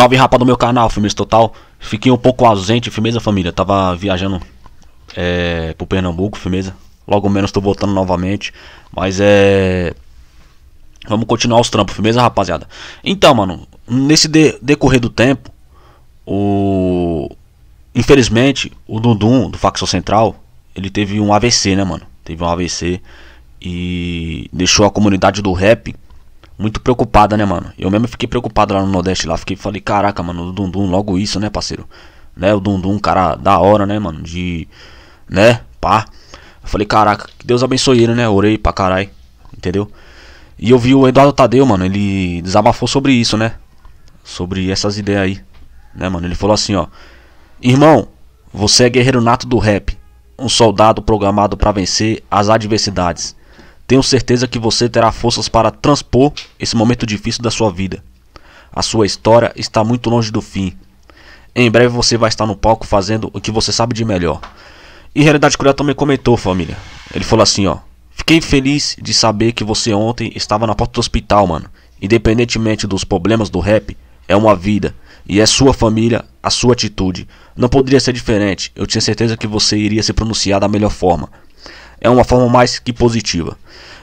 Salve rapaz do meu canal, Firmeza Total. Fiquei um pouco ausente, firmeza família. Tava viajando é, pro Pernambuco, firmeza. Logo menos tô voltando novamente. Mas é. Vamos continuar os trampos, firmeza, rapaziada. Então, mano, nesse de decorrer do tempo, o. Infelizmente, o Dundum do Facção Central, ele teve um AVC, né, mano? Teve um AVC e deixou a comunidade do rap muito preocupada, né, mano? Eu mesmo fiquei preocupado lá no Nordeste, lá. Fiquei, falei, caraca, mano, o Dundum, logo isso, né, parceiro? Né, o Dundum, cara da hora, né, mano? De. Né, pá. Eu falei, caraca, que Deus abençoe ele, né? Orei pra caralho, entendeu? E eu vi o Eduardo Tadeu, mano, ele desabafou sobre isso, né? Sobre essas ideias aí, né, mano? Ele falou assim, ó. Irmão, você é guerreiro nato do rap, um soldado programado para vencer as adversidades. Tenho certeza que você terá forças para transpor esse momento difícil da sua vida. A sua história está muito longe do fim. Em breve você vai estar no palco fazendo o que você sabe de melhor. E Realidade Cruel também comentou, família. Ele falou assim, ó. Fiquei feliz de saber que você ontem estava na porta do hospital, mano. Independentemente dos problemas do rap, é uma vida. E é sua família, a sua atitude. Não poderia ser diferente. Eu tinha certeza que você iria se pronunciar da melhor forma é uma forma mais que positiva.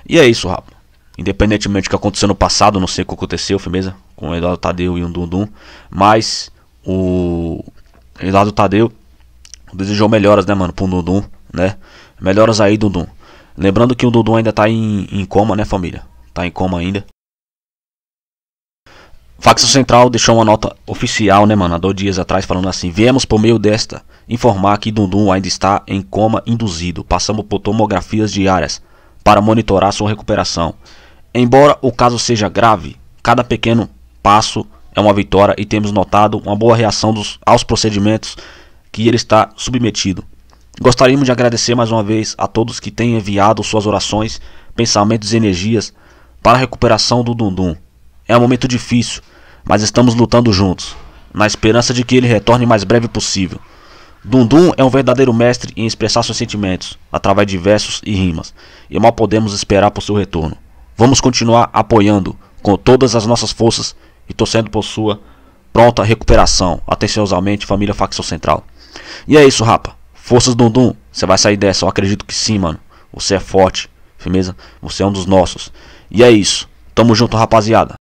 E é isso, rapaz. Independentemente do que aconteceu no passado, não sei o que aconteceu, firmeza, com o Eduardo Tadeu e o Dundum, mas o Eduardo Tadeu desejou melhoras, né, mano, pro Dundum, né? Melhoras aí, Dundum. Lembrando que o Dundum ainda tá em, em coma, né, família? Tá em coma ainda. Facção Central deixou uma nota oficial, né, mano, há dois dias atrás, falando assim: Viemos por meio desta informar que Dundum ainda está em coma induzido. Passamos por tomografias diárias para monitorar sua recuperação. Embora o caso seja grave, cada pequeno passo é uma vitória e temos notado uma boa reação dos, aos procedimentos que ele está submetido. Gostaríamos de agradecer mais uma vez a todos que têm enviado suas orações, pensamentos e energias para a recuperação do Dundum. É um momento difícil, mas estamos lutando juntos, na esperança de que ele retorne o mais breve possível. Dundum é um verdadeiro mestre em expressar seus sentimentos, através de versos e rimas, e mal podemos esperar por seu retorno. Vamos continuar apoiando com todas as nossas forças e torcendo por sua pronta recuperação. Atenciosamente, família Facção Central. E é isso, rapa. Forças Dundum, você vai sair dessa, eu acredito que sim, mano. Você é forte, firmeza, você é um dos nossos. E é isso. Tamo junto, rapaziada.